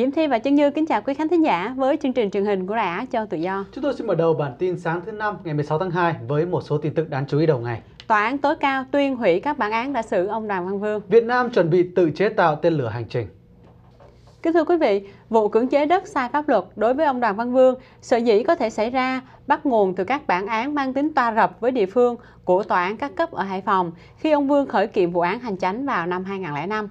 Diễm Thi và Chân Như kính chào quý khán thính giả với chương trình truyền hình của Đài Á Châu Tự Do. Chúng tôi xin mở đầu bản tin sáng thứ năm ngày 16 tháng 2 với một số tin tức đáng chú ý đầu ngày. Tòa án tối cao tuyên hủy các bản án đã xử ông Đoàn Văn Vương. Việt Nam chuẩn bị tự chế tạo tên lửa hành trình. Kính thưa quý vị, vụ cưỡng chế đất sai pháp luật đối với ông Đoàn Văn Vương sở dĩ có thể xảy ra bắt nguồn từ các bản án mang tính toa rập với địa phương của tòa án các cấp ở Hải Phòng khi ông Vương khởi kiện vụ án hành chánh vào năm 2005.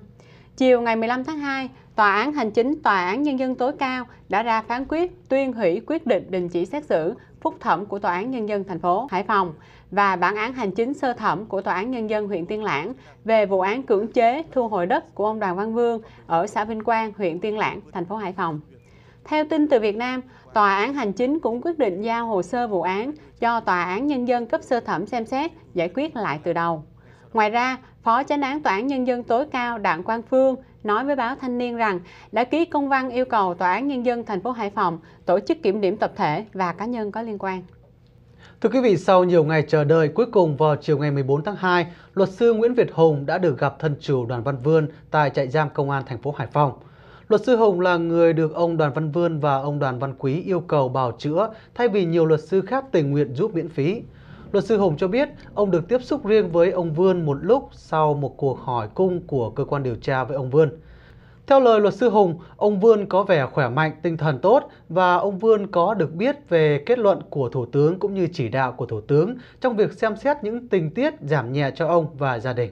Chiều ngày 15 tháng 2, Tòa án Hành chính Tòa án Nhân dân tối cao đã ra phán quyết tuyên hủy quyết định đình chỉ xét xử phúc thẩm của Tòa án Nhân dân thành phố Hải Phòng và bản án hành chính sơ thẩm của Tòa án Nhân dân huyện Tiên Lãng về vụ án cưỡng chế thu hồi đất của ông Đoàn Văn Vương ở xã Vinh Quang, huyện Tiên Lãng, thành phố Hải Phòng. Theo tin từ Việt Nam, Tòa án Hành chính cũng quyết định giao hồ sơ vụ án cho Tòa án Nhân dân cấp sơ thẩm xem xét, giải quyết lại từ đầu. Ngoài ra, Phó Chánh án Tòa án Nhân dân tối cao Đặng Quang Phương nói với báo Thanh niên rằng đã ký công văn yêu cầu Tòa án Nhân dân thành phố Hải Phòng tổ chức kiểm điểm tập thể và cá nhân có liên quan. Thưa quý vị, sau nhiều ngày chờ đợi, cuối cùng vào chiều ngày 14 tháng 2, luật sư Nguyễn Việt Hùng đã được gặp thân chủ Đoàn Văn Vươn tại trại giam công an thành phố Hải Phòng. Luật sư Hùng là người được ông Đoàn Văn Vươn và ông Đoàn Văn Quý yêu cầu bào chữa thay vì nhiều luật sư khác tình nguyện giúp miễn phí. Luật sư Hùng cho biết ông được tiếp xúc riêng với ông Vươn một lúc sau một cuộc hỏi cung của cơ quan điều tra với ông Vươn. Theo lời luật sư Hùng, ông Vươn có vẻ khỏe mạnh, tinh thần tốt và ông Vươn có được biết về kết luận của Thủ tướng cũng như chỉ đạo của Thủ tướng trong việc xem xét những tình tiết giảm nhẹ cho ông và gia đình.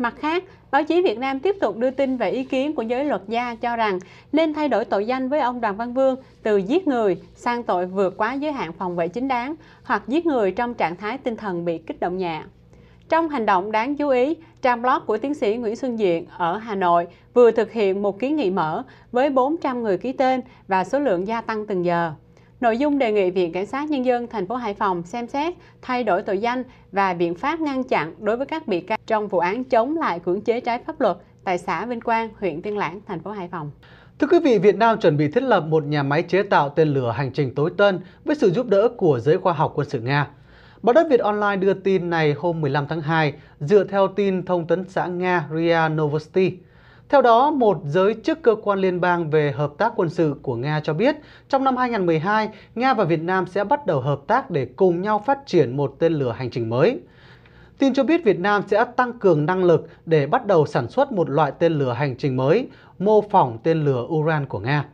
Mặt khác, báo chí Việt Nam tiếp tục đưa tin về ý kiến của giới luật gia cho rằng nên thay đổi tội danh với ông Đoàn Văn Vương từ giết người sang tội vượt quá giới hạn phòng vệ chính đáng hoặc giết người trong trạng thái tinh thần bị kích động nhẹ. Trong hành động đáng chú ý, trang blog của tiến sĩ Nguyễn Xuân Diện ở Hà Nội vừa thực hiện một kiến nghị mở với 400 người ký tên và số lượng gia tăng từng giờ. Nội dung đề nghị Viện Kiểm sát Nhân dân thành phố Hải Phòng xem xét thay đổi tội danh và biện pháp ngăn chặn đối với các bị can trong vụ án chống lại cưỡng chế trái pháp luật tại xã Vinh Quang, huyện Tiên Lãng, thành phố Hải Phòng. Thưa quý vị, Việt Nam chuẩn bị thiết lập một nhà máy chế tạo tên lửa hành trình tối tân với sự giúp đỡ của giới khoa học quân sự Nga. Báo đất Việt Online đưa tin này hôm 15 tháng 2 dựa theo tin thông tấn xã Nga RIA Novosti. Theo đó, một giới chức cơ quan liên bang về hợp tác quân sự của Nga cho biết, trong năm 2012, Nga và Việt Nam sẽ bắt đầu hợp tác để cùng nhau phát triển một tên lửa hành trình mới. Tin cho biết Việt Nam sẽ tăng cường năng lực để bắt đầu sản xuất một loại tên lửa hành trình mới, mô phỏng tên lửa Uran của Nga.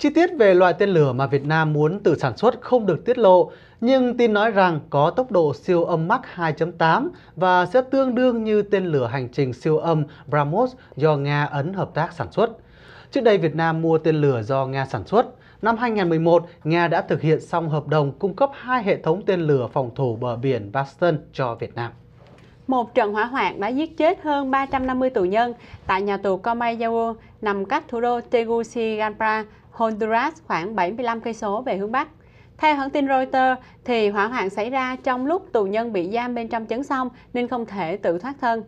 Chi tiết về loại tên lửa mà Việt Nam muốn tự sản xuất không được tiết lộ, nhưng tin nói rằng có tốc độ siêu âm Mach 2.8 và sẽ tương đương như tên lửa hành trình siêu âm BrahMos do Nga Ấn hợp tác sản xuất. Trước đây Việt Nam mua tên lửa do Nga sản xuất. Năm 2011, Nga đã thực hiện xong hợp đồng cung cấp hai hệ thống tên lửa phòng thủ bờ biển Baston cho Việt Nam. Một trận hỏa hoạn đã giết chết hơn 350 tù nhân tại nhà tù Komayawo nằm cách thủ đô Tegucigalpa, Honduras khoảng 75 cây số về hướng Bắc. Theo hãng tin Reuters, thì hỏa hoạn xảy ra trong lúc tù nhân bị giam bên trong chấn sông nên không thể tự thoát thân.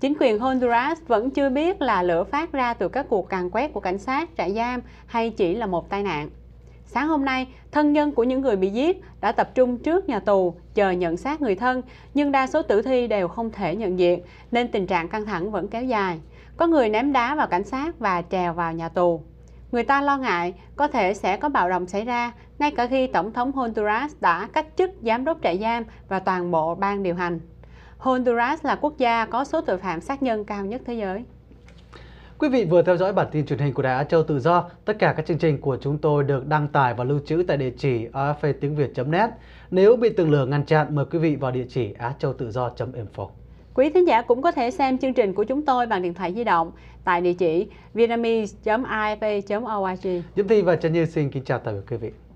Chính quyền Honduras vẫn chưa biết là lửa phát ra từ các cuộc càn quét của cảnh sát, trại giam hay chỉ là một tai nạn. Sáng hôm nay, thân nhân của những người bị giết đã tập trung trước nhà tù chờ nhận xác người thân, nhưng đa số tử thi đều không thể nhận diện nên tình trạng căng thẳng vẫn kéo dài. Có người ném đá vào cảnh sát và trèo vào nhà tù. Người ta lo ngại có thể sẽ có bạo động xảy ra ngay cả khi Tổng thống Honduras đã cách chức giám đốc trại giam và toàn bộ ban điều hành. Honduras là quốc gia có số tội phạm sát nhân cao nhất thế giới. Quý vị vừa theo dõi bản tin truyền hình của Đài Á Châu Tự Do. Tất cả các chương trình của chúng tôi được đăng tải và lưu trữ tại địa chỉ aftiếngviệt.net. E Nếu bị tường lửa ngăn chặn, mời quý vị vào địa chỉ á châu tự do.info. Quý thính giả cũng có thể xem chương trình của chúng tôi bằng điện thoại di động tại địa chỉ vietnamese.ifp.org. Dũng Thi và Trần Như xin kính chào tạm biệt quý vị.